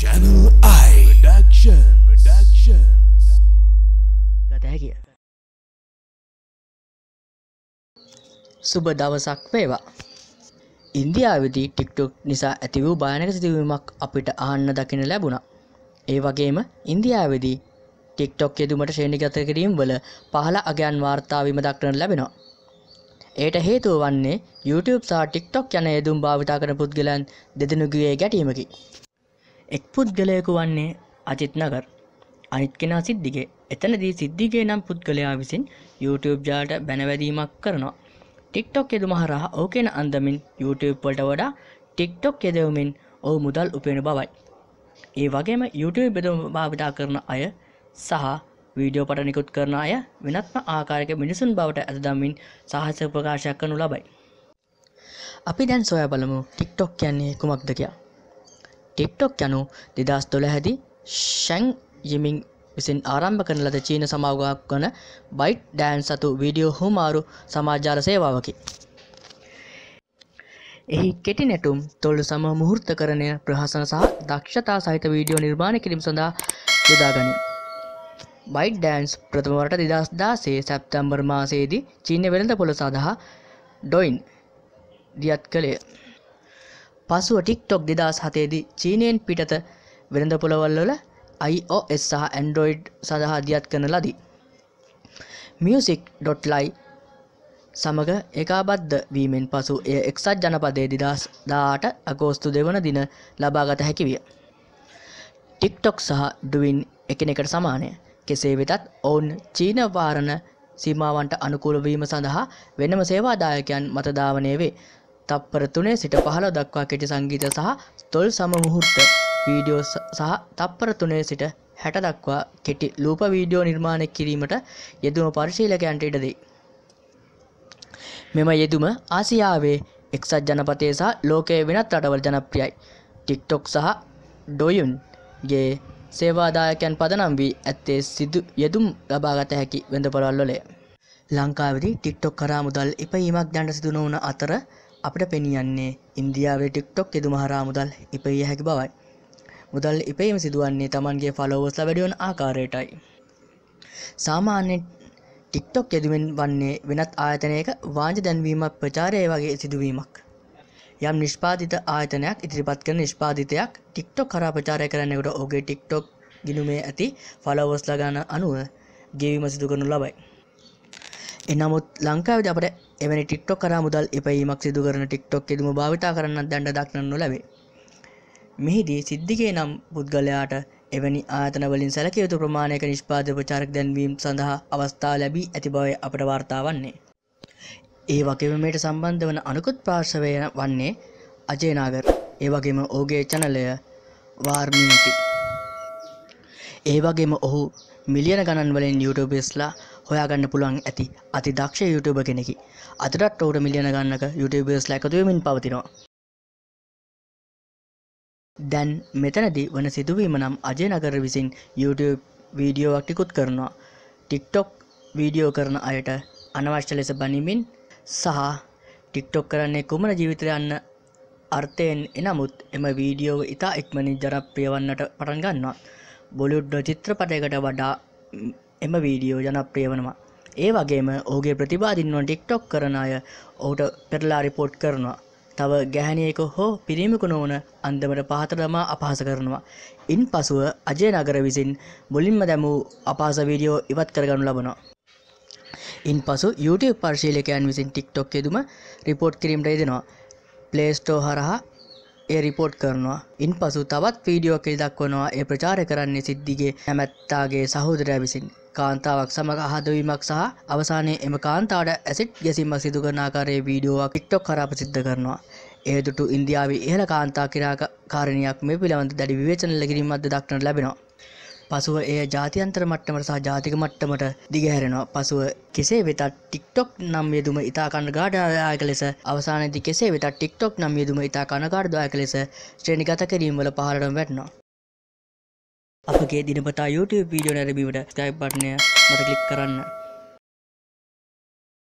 channel i production production ගත හැකිය සුබ දවසක් වේවා ඉන්දියාවදී ටික්ටොක් නිසා ඇති වූ භයනක සිදුවීමක් අපිට අහන්න දකින ලැබුණා ඒ වගේම ඉන්දියාවදී ටික්ටොක් යෙදුමට ශ්‍රේණිගත කිරීම් වල පහළ අගයන් වාර්තාාවීම දක්නට ලැබෙනවා එයට හේතුව වන්නේ YouTube සහ ටික්ටොක් යන යෙදුම් භාවිතා කරන පුද්ගලයන් දෙදෙනුගියේ ගැටීමකි එක් පුද්ගලයකු වන්නේ අජිත්නගර අනිත් කෙනා සිද්ධිගේ එතනදී සිද්ධිගේ නම් පුද්ගලයා විසින් YouTube ජාලට බැනවැදීමක් කරනවා ටික්ටොක් යෙදුම හරහා ඔහු කෙන අන්දමින් YouTube වලට වඩා ටික්ටොක් යෙදවමින් ඔහු මුදල් උපයන බවයි ඒ වගේම YouTube බෙදම භාවිතා කරන අය සහ වීඩියෝ පට නිකුත් කරන අය වෙනත්ම ආකාරක මිනිසුන් බවට ඇතදම්මින් සාහස ප්‍රකාශයක් කනු ලබයි අපි දැන් සොයා බලමු ටික්ටොක් කියන්නේ කුමක්ද කියා ටික්ටොක් යනු දෙදස් දොළහැදි ෂැන් යමින් විසින් ආරම්භ කරන ලද චීන සමාගක් වන බයිට් ඩෑන් සතු වීඩියෝ හුමාරු සමාජාල සේවාවකි. එහි කෙටි නැටුම් තොල්ඩු සම මුහෘර්ත කරණය ප්‍රහසන සහ දක්ෂතා සහිත වීඩියෝ නිර්මාණ කිරීම සඳහා යොදාගනි. බයිට් ඩෑන්ස් ප්‍රථමවට දෙදස් දාසේ සැප්තැම්බර් මාසේදී චීන වෙළඳ පොළ සඳහා ඩොයින් දියත් කළේ. පසුව ටික්ටොක් දෙදස් හතේදී චීනයෙන් පිටත වෙළඳ පොළවල්වල iOS සහ ඇන්ඩරෝයිඩ් සඳහා දියත් කරන ලදී. music.ly සමඟ ඒකාබද්ධ වීමෙන් පසු එය එක්සත් ජනපදයේ දිදස් දාට අගෝස්තු දෙවන දින ලබාගත හැකිවිය. ටික්ටොක් සහ ඩුවන් එකනෙකට සමානය කෙසේ වෙතත් ඔවුන් චීන වාරණ සීමාවන්ට අනුකූලවීම සඳහා වෙනම සේවාදායකයන් මතධාවනය වේ තප්පර තුනේ සිට පහළ දක්වා කෙටි සංගීත සහ තොල් සමමුහුර්ත වීඩියෝ සහ තප්පර තුනේ සිට හැට දක්වා කෙටි ලූප වීඩියෝ නිර්මාණය කිරීමට යෙදුම පරිශීලකයන්ට ඉඩදී. මෙම යෙදුම ආසියාවේ එක්සත් ජනපතය සහ ලෝකයේ වෙනත් රටවල් ජනප්‍රියයි. ටික්ටොක් සහ ඩොයුන්ගේ සේවාදායකයන් පදනම් වී ඇත්තේ සිදු යෙදුම් ලබාගත හැකි වෙඳපොළල්ලොලේ. ලංකාවදි ටික්ටොක් කරා මුදල් එපයීමක් දැන්ට සිදුනවන අතර අපට පෙනියන්නේ ඉන්දියාවේ ටික්ටොක් එදුම හරා මුදල් ඉපයිය හැකි බවයි. මුදල් ඉපීම සිදුවන්නේ තමන්ගේ ෆලෝවස්ල වැඩියොන් ආකාරයටයි. සාමාන්‍ය ටික්ටොක් යෙදමෙන් වන්නේ වෙනත් ආයතනයක වාජ දැන්වීමක් ප්‍රචාරය වගේ සිදුවීමක්. යම් නිෂ්පාතිත ආයතනයක් ඉදිරිපත් කර නිෂ්පාතිතයක් ටික්ටොක් කරාපචාරය කරන්නෙකුට ඔගේ ටික්ටොක් ගිනුමේ ඇති ෆලවස්ලගාන අනුව ගෙවිම සිදු කරනු ලබයි. එනමුත් ලංකාවද අපට එවැනි ටික්ටොක් කරා මුදල් එපයීමක් සිදුකරන ටික්ටොක් එදුම භාවිතා කරන්න දැන්ඩ දක්නන්නු ලැබේ මෙහිදී සිද්ධිගේ නම් පුද්ගලයාට එවැනි ආතනවලින් සැලකයුතු ප්‍රමාණයක නිෂ්පාධ ප්‍රචාරක් දැන්වීම් සඳහා අවස්ථා ලැබී ඇති බව අපට වාර්තා වන්නේ ඒ වගේමට සම්බන්ධ වන අනුකුත් පාර්ශවය වන්නේ අජයනාගර ඒ වගේම ඕගේ චනලය වාර්මීටි ඒ වගේම ඔහු මිලියන ගණන්වලින් යුටබස්ලා හොයාගන්න පුළුවන් ඇති අති දක්ෂ YouTube කෙනෙකි අදටත් ඔවට මිලියන ගන්නක YouTubeබර්ස් ලැකතුවමින් පවතිනවා දැන් මෙතනදී වන සිදුවීම නම් අජයනගර විසින් YouTube වීඩියෝ වක්ටිකුත් කරනවා ටික්ටොක් වීඩියෝ කරන අයට අනවශ්‍ය ලෙස බනිමින් සහ ටික්ටොක් කරන්නේ කුමන ජීවිතයන්න අර්ථයෙන් එනමුත් එම වීඩියෝව ඉතා ඉක්මනින් ජනප්‍රිය වන්නට පටන් ගන්නවා බොලිවුඩ්ඩ චිත්‍රපටයකට වඩා එම වීඩියෝ ජනප්‍රිය වනවා. ඒ වගේම ඔහුගේ ප්‍රතිබාදින්ව ටික්ටොක් කරන අය ඔහුට පෙරලා රිපෝට් කරනවා. තව ගැහැනියෙක හෝ පිරීමකු නොවන අන්දමට පහතරදමා අපහස කරනවා. ඉන් පසුව අජය නගර විසින් මුලින්ම දැමූ අපාස වීඩියෝ ඉවත් කරගනු ලබනවා. ඉන් පසු YouTube පර්ශීලකයන් විසින් ටික්ටොක් යෙදුම රිපෝට් කිරීමට යෙදෙනවා. ප්ලේස්ටෝ හරහා ඒ රිපෝට් කරනවා. ඉන් පසු තවත් වීඩියෝ කෙල් දක්වනවා ඒ ප්‍රචාර කරන්නේ සිද්ධිගේ හැමැත්තාගේ සහෝදරය විසින්. කාන්තාවක් සමඟ අහදවීමක් සහ අවසානයේ එම කාන්තාවට ඇසිට් ගැසිමක් සිදුකරනාකාරයේ වීඩියෝවක් ටික්ටොක් කරා ප්‍රසිද්ධ කරනවා. ඒදුටු ඉන්දියාවේ ඉහළ කාන්තා කිරාක කාරණයක් මේ පිළබඳ දැඩි විවේචන ලැබීමක්ද දක්නට ලැබෙනවා. පසුව එය ජාතියන්තර මට්ටමට සහ ජාතික මට්ටමට දිගහැරෙනවා. පසුව කෙසේ වෙතත් ටික්ටොක් නම් යෙදුම ඉතා කණගාටදායක ලෙස අවසානයේදී කෙසේ වෙතත් ටික්ටොක් නම් යෙදුම ඉතා කණගාටදායක ලෙස ශ්‍රේණිගත කිරීම වල පහළටම වැටෙනවා. අපගේ දිනපතා YouTube වීඩියෝ නැරබීමට ස්කයිප් බටනය මත කලික් කරන්න